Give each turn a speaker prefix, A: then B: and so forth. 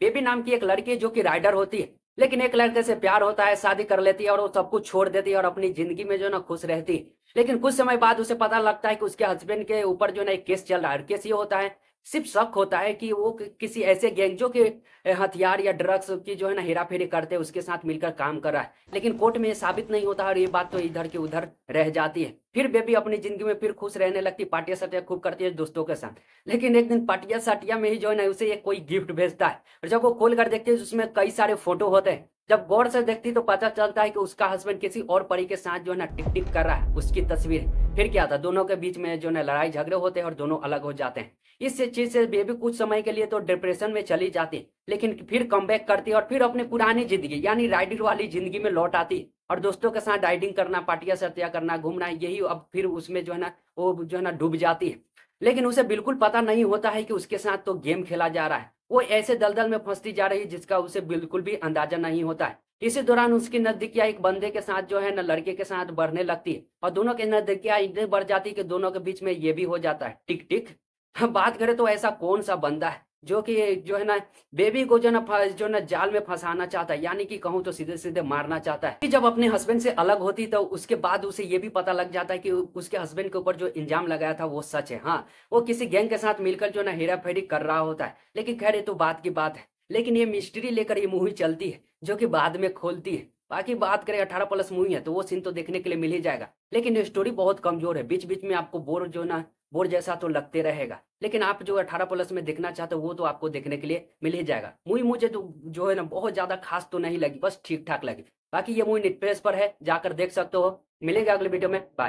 A: baby नाम की एक लड़की जो कि राइडर होती है लेकिन एक लड़के से प्यार होता है शादी कर लेती है और वो सब कुछ छोड़ देती है और अपनी जिंदगी में जो ना खुश रहती है लेकिन कुछ समय बाद उसे पता लगता है कि उसके हस्बैंड के ऊपर जो ना एक केस चल रहा है केस ये होता है सिर्फ शक होता है कि वो किसी ऐसे गैंगजो के हथियार या ड्रग्स की जो है ना हेरा फेरी करते हैं उसके साथ मिलकर काम कर रहा है लेकिन कोर्ट में साबित नहीं होता और ये बात तो इधर के उधर रह जाती है फिर बेबी अपनी जिंदगी में फिर खुश रहने लगती पार्टिया सटिया खूब करती है दोस्तों के साथ लेकिन एक दिन पार्टिया सटिया में ही जो है ना उसे एक कोई गिफ्ट भेजता है और जब वो खोल कर देखती है तो उसमें कई सारे फोटो होते हैं जब गौर से देखती तो पता चलता है कि उसका हस्बैंड किसी और परी के साथ जो है ना टिक टिक कर रहा है उसकी तस्वीर फिर क्या था दोनों के बीच में जो है लड़ाई झगड़े होते हैं और दोनों अलग हो जाते हैं इस चीज से बेबी कुछ समय के लिए तो डिप्रेशन में चली जाती लेकिन फिर कम बैक करती और फिर अपनी पुरानी जिंदगी यानी राइडिंग वाली जिंदगी में लौट आती और दोस्तों के साथ राइडिंग करना पार्टिया सत्या करना घूमना यही अब फिर उसमें जो है ना वो जो है ना डूब जाती है लेकिन उसे बिल्कुल पता नहीं होता है कि उसके साथ तो गेम खेला जा रहा है वो ऐसे दलदल में फंसती जा रही है जिसका उसे बिल्कुल भी अंदाजा नहीं होता है इसी दौरान उसकी नजदीकियां एक बंदे के साथ जो है ना लड़के के साथ बढ़ने लगती है और दोनों की नजदीकियां इतनी बढ़ जाती है कि दोनों के बीच में ये भी हो जाता है टिक टिक बात करें तो ऐसा कौन सा बंदा है जो कि जो है ना बेबी को जो ना जो ना जाल में फंसाना चाहता है यानी कि कहूँ तो सीधे सीधे मारना चाहता है कि जब अपने हस्बैंड से अलग होती तो उसके बाद उसे ये भी पता लग जाता है कि उसके हस्बैंड के ऊपर जो इंजाम लगाया था वो सच है हाँ वो किसी गैंग के साथ मिलकर जो ना हेरा फेरी कर रहा होता है लेकिन खैर ये तो बात की बात है लेकिन ये मिस्ट्री लेकर ये मूवी चलती है जो कि बाद में खोलती है बाकी बात करें अठारह प्लस मूवी है तो वो सीन तो देखने के लिए मिल ही जाएगा लेकिन स्टोरी बहुत कमजोर है बीच बीच में आपको बोर जो ना बोर जैसा तो लगते रहेगा लेकिन आप जो अठारह प्लस में देखना चाहते हो वो तो आपको देखने के लिए मिल ही जाएगा मूवी मुझे तो जो है ना बहुत ज्यादा खास तो नहीं लगी बस ठीक ठाक लगी बाकी ये मूवी नेटफ्लिक्स पर है जाकर देख सकते हो मिलेगा अगले वीडियो में बाय